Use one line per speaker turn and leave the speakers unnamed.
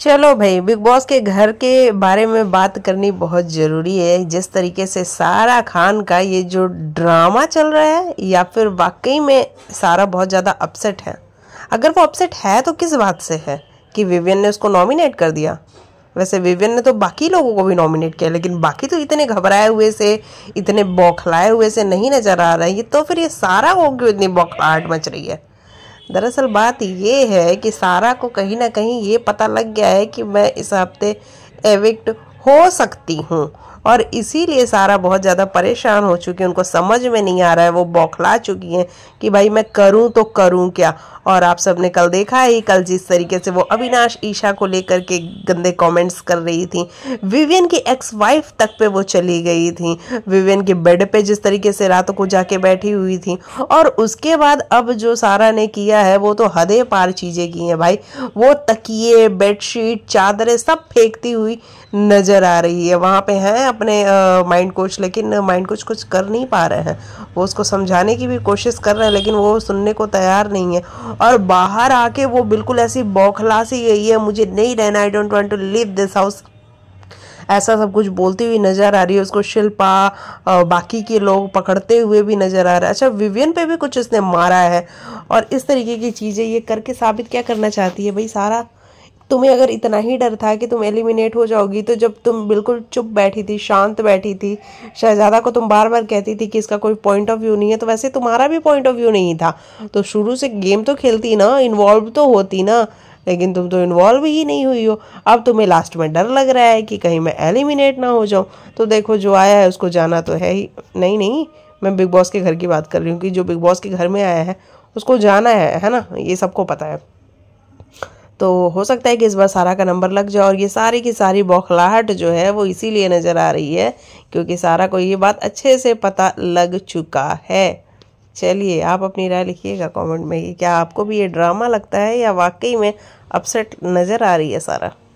चलो भाई big boss के घर के बारे में बात करनी बहुत ज़रूरी है जिस तरीके से सारा खान का ये जो ड्रामा चल रहा है या फिर वाकई में सारा बहुत ज़्यादा अपसेट है अगर वो अपसेट है तो किस बात से है कि विवियन ने उसको नॉमिनेट कर दिया वैसे विवियन ने तो बाकी लोगों को भी नॉमिनेट किया लेकिन बाकी तो इतने घबराए हुए से इतने बौखलाए हुए से नहीं नज़र आ रहा है ये तो फिर ये सारा हो क्यों इतनी बौखलाहट मच रही है दरअसल बात ये है कि सारा को कहीं ना कहीं ये पता लग गया है कि मैं इस हफ्ते एविक्ट हो सकती हूँ और इसीलिए सारा बहुत ज़्यादा परेशान हो चुकी है उनको समझ में नहीं आ रहा है वो बौखला चुकी हैं कि भाई मैं करूँ तो करूँ क्या और आप सब ने कल देखा ही कल जिस तरीके से वो अविनाश ईशा को लेकर के गंदे कमेंट्स कर रही थी विवियन की एक्स वाइफ तक पे वो चली गई थी विवियन के बेड पे जिस तरीके से रातों को जाके बैठी हुई थी और उसके बाद अब जो सारा ने किया है वो तो हदे पार चीज़ें की हैं भाई वो तकिए बेडशीट चादरें सब फेंकती हुई नजर नज़र आ रही है वहाँ पे हैं अपने माइंड कोच लेकिन माइंड कोच कुछ कर नहीं पा रहे हैं वो उसको समझाने की भी कोशिश कर रहे हैं लेकिन वो सुनने को तैयार नहीं है और बाहर आके वो बिल्कुल ऐसी बौखला सी गई है मुझे नहीं रहना I don't want to live this house ऐसा सब कुछ बोलती हुई नज़र आ रही है उसको शिल्पा बाकी के लोग पकड़ते हुए भी नज़र आ रहा है अच्छा विवियन पे भी कुछ उसने मारा है और इस तरीके की चीज़ें ये करके साबित क्या करना चाहती है भाई सारा तुम्हें अगर इतना ही डर था कि तुम एलिमिनेट हो जाओगी तो जब तुम बिल्कुल चुप बैठी थी शांत बैठी थी शहजादा को तुम बार बार कहती थी कि इसका कोई पॉइंट ऑफ व्यू नहीं है तो वैसे तुम्हारा भी पॉइंट ऑफ व्यू नहीं था तो शुरू से गेम तो खेलती ना इन्वॉल्व तो होती ना लेकिन तुम तो इन्वॉल्व ही नहीं हुई हो अब तुम्हें लास्ट में डर लग रहा है कि कहीं मैं एलिमिनेट ना हो जाऊँ तो देखो जो आया है उसको जाना तो है ही नहीं नहीं मैं बिग बॉस के घर की बात कर रही हूँ कि जो बिग बॉस के घर में आया है उसको जाना है है ना ये सबको पता है तो हो सकता है कि इस बार सारा का नंबर लग जाए और ये सारी की सारी बौखलाहट जो है वो इसीलिए नज़र आ रही है क्योंकि सारा को ये बात अच्छे से पता लग चुका है चलिए आप अपनी राय लिखिएगा कमेंट में कि क्या आपको भी ये ड्रामा लगता है या वाकई में अपसेट नज़र आ रही है सारा